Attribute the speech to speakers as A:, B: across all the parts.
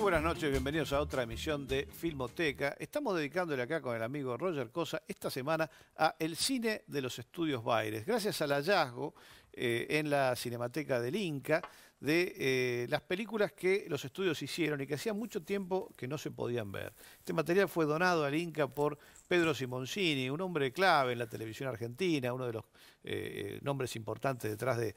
A: Muy buenas noches, bienvenidos a otra emisión de Filmoteca. Estamos dedicándole acá con el amigo Roger Cosa esta semana a el cine de los estudios Baires. Gracias al hallazgo eh, en la Cinemateca del Inca de eh, las películas que los estudios hicieron y que hacía mucho tiempo que no se podían ver. Este material fue donado al Inca por Pedro Simoncini, un hombre clave en la televisión argentina, uno de los eh, nombres importantes detrás de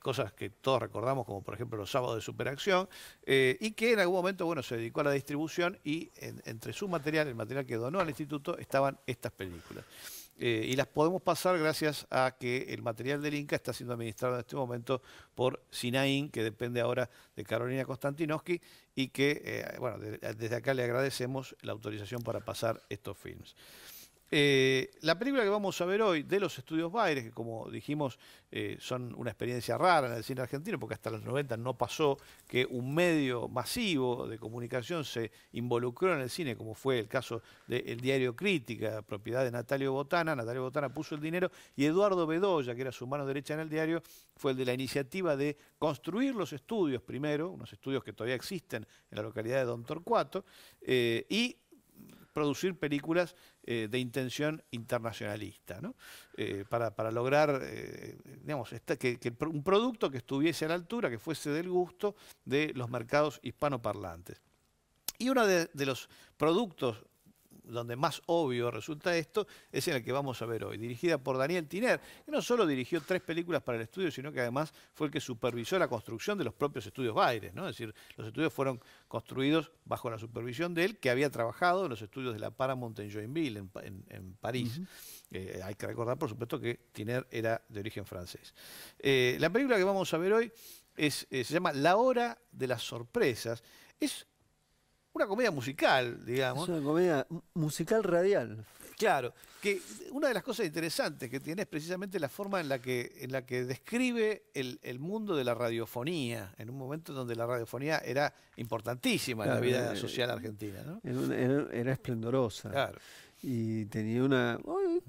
A: cosas que todos recordamos, como por ejemplo los sábados de superacción, y que en algún momento bueno, se dedicó a la distribución y entre su material, el material que donó al instituto, estaban estas películas. Eh, y las podemos pasar gracias a que el material del Inca está siendo administrado en este momento por Sinaín, que depende ahora de Carolina Konstantinovsky, y que, eh, bueno, desde acá le agradecemos la autorización para pasar estos films. Eh, la película que vamos a ver hoy de los estudios Baires, que como dijimos eh, son una experiencia rara en el cine argentino, porque hasta los 90 no pasó que un medio masivo de comunicación se involucró en el cine, como fue el caso del diario Crítica, propiedad de Natalio Botana. Natalio Botana puso el dinero y Eduardo Bedoya, que era su mano derecha en el diario, fue el de la iniciativa de construir los estudios primero, unos estudios que todavía existen en la localidad de Don Torcuato, eh, y producir películas eh, de intención internacionalista, eh, para, lograr eh, digamos, que, un producto que estuviese a la altura, que fuese del gusto de los mercados hispanoparlantes. Y uno de, de los productos donde más obvio resulta esto, es en el que vamos a ver hoy, dirigida por Daniel Tiner, que no solo dirigió tres películas para el estudio, sino que además fue el que supervisó la construcción de los propios estudios Baires, Es decir, los estudios fueron construidos bajo la supervisión de él, que había trabajado en los estudios de la Paramount en Joinville, en, París. Eh, hay que recordar, por supuesto, que Tiner era de origen francés. Eh, la película que vamos a ver hoy eh, se llama La Hora de las Sorpresas. Es una comedia musical, digamos. Es una
B: comedia musical radial.
A: Claro, que una de las cosas interesantes que tiene es precisamente la forma en la que, en la que describe el, el mundo de la radiofonía, en un momento donde la radiofonía era importantísima en la vida eh, social argentina. ¿no?
B: Era, era, esplendorosa. Claro y tenía una,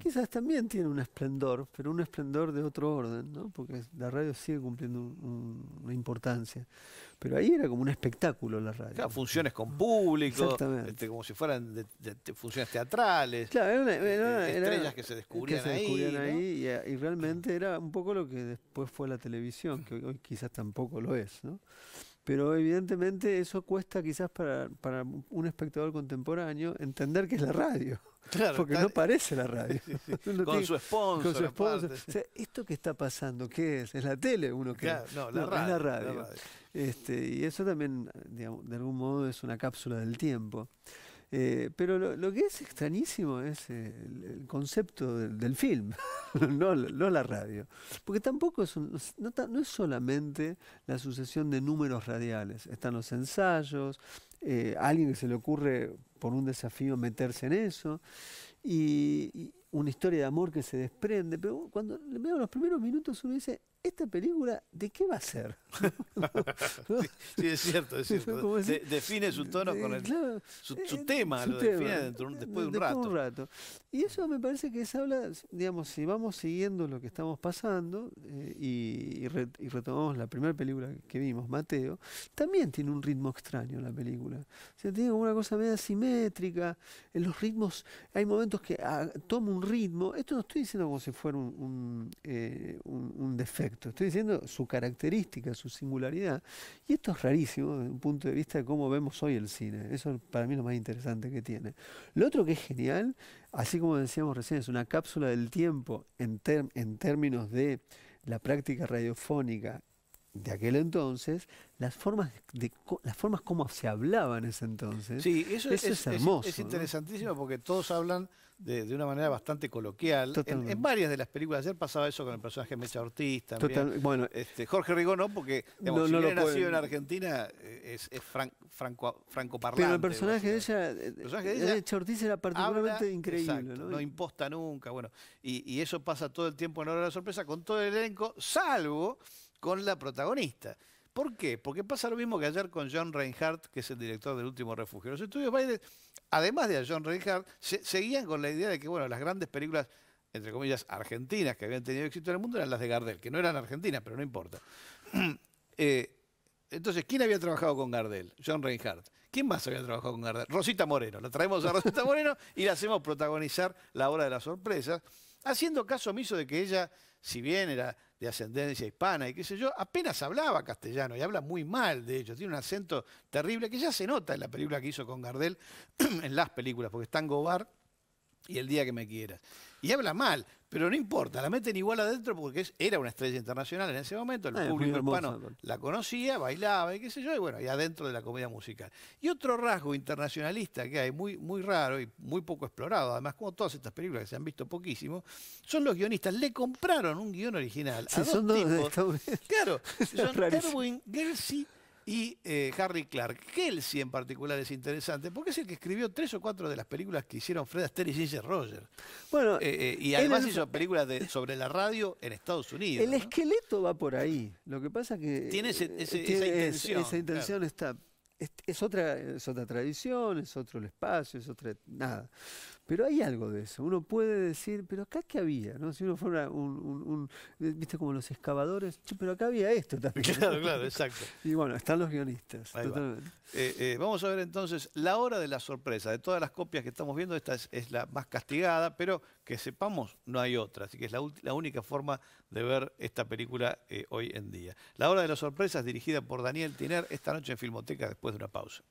B: quizás también tiene un esplendor, pero un esplendor de otro orden, ¿no? porque la radio sigue cumpliendo una importancia. Pero ahí era como un espectáculo la radio. Claro,
A: funciones con ah, público, este, como si fueran de, funciones teatrales, estrellas que se descubrían ahí.
B: y, realmente era un poco lo que después fue la televisión, que hoy, quizás tampoco lo es. ¿no? pero evidentemente eso cuesta quizás para, para, un espectador contemporáneo entender que es la radio porque no parece la radio. Con, su sponsor, con su sponsor. O sea, ¿Esto que está pasando? ¿Qué es? ¿Es la tele? Uno que no, la radio, es la radio. Este, y eso también, de algún modo, es una cápsula del tiempo. Eh, pero lo, que es extrañísimo es eh, el, concepto del, film, no, la radio. Porque tampoco es, no, es solamente la sucesión de números radiales. Están los ensayos, eh, alguien que se le ocurre por un desafío meterse en eso, y, una historia de amor que se desprende. Pero cuando veo los primeros minutos uno dice, ¿esta película de qué va a ser? sí, es cierto, es
A: cierto. define su tono con su, eh, eh, tema, lo define después de un,
B: rato. Y eso me parece que se habla, digamos, si vamos siguiendo lo que estamos pasando eh, y, retomamos la primera película que vimos, Mateo, también tiene un ritmo extraño la película. O sea, tiene como una cosa media simétrica. en los ritmos hay momentos que ah, toma un ritmo, esto no estoy diciendo como si fuera un efecto, estoy diciendo su característica, su singularidad. Y esto es rarísimo desde un punto de vista de cómo vemos hoy el cine. Eso para mí es lo más interesante que tiene. Lo otro que es genial, así como decíamos recién, es una cápsula del tiempo en términos de la práctica radiofónica de aquel entonces, las formas, de, las formas como se hablaba en ese entonces. Sí, eso, es, hermoso. Es, interesantísimo
A: porque todos hablan de, una manera bastante coloquial. En, varias de las películas ayer pasaba eso con el personaje Mecha Ortiz bueno, este, Jorge Rigó no, porque no, si nacido en Argentina eh, es, es franco, francoparlante. Pero el personaje de
B: ella, Mecha Ortiz era particularmente increíble. ¿no?
A: imposta nunca, bueno. Y, y eso pasa todo el tiempo en Hora de la Sorpresa con todo el elenco, salvo con la protagonista. ¿Por qué? Porque pasa lo mismo que ayer con John Reinhardt, que es el director del último refugio. Los estudios Biden, además de a John Reinhardt, seguían con la idea de que bueno, las grandes películas, entre comillas, argentinas que habían tenido éxito en el mundo eran las de Gardel, que no eran argentinas, pero no importa. Eh, entonces, ¿quién había trabajado con Gardel? John Reinhardt. ¿Quién más había trabajado con Gardel? Rosita Moreno. La traemos a Rosita Moreno y la hacemos protagonizar la hora de las sorpresas, haciendo caso omiso de que ella, si bien era de ascendencia hispana y qué sé yo, apenas hablaba castellano y habla muy mal, de hecho, tiene un acento terrible que ya se nota en la película que hizo con Gardel, en las películas, porque está en Gobar y el día que me quieras. Y habla mal, pero no importa, la meten igual adentro porque era una estrella internacional en ese momento, el ah, público hispano la conocía, bailaba y qué sé yo, y bueno, y adentro de la comedia musical. Y otro rasgo internacionalista que hay, muy, muy raro y muy poco explorado, además como todas estas películas que se han visto poquísimo, son los guionistas. Le compraron un guión original sí, a dos son tipos. claro, son Terwin, Gersi y eh, Harry Clark. Kelsey en particular es interesante porque es el que escribió tres o cuatro de las películas que hicieron Fred Astaire y Ginger Rogers. Bueno, eh, eh, y además hizo películas sobre la radio en Estados Unidos. El
B: esqueleto va por ahí. Lo que pasa que tiene, esa intención. esa intención está es, otra, es otra tradición, es otro el espacio, es otra. nada. Pero hay algo de eso. Uno puede decir, pero acá qué había, ¿no? Si uno fuera un, viste como los excavadores, pero acá había esto también. Claro, claro, exacto. Y bueno, están los guionistas. Eh,
A: eh, vamos a ver entonces la hora de la sorpresa. De todas las copias que estamos viendo, esta es, la más castigada, pero que sepamos, no hay otra. Así que es la, única forma de ver esta película eh, hoy en día. La hora de la sorpresa es dirigida por Daniel Tiner esta noche en Filmoteca después de una pausa.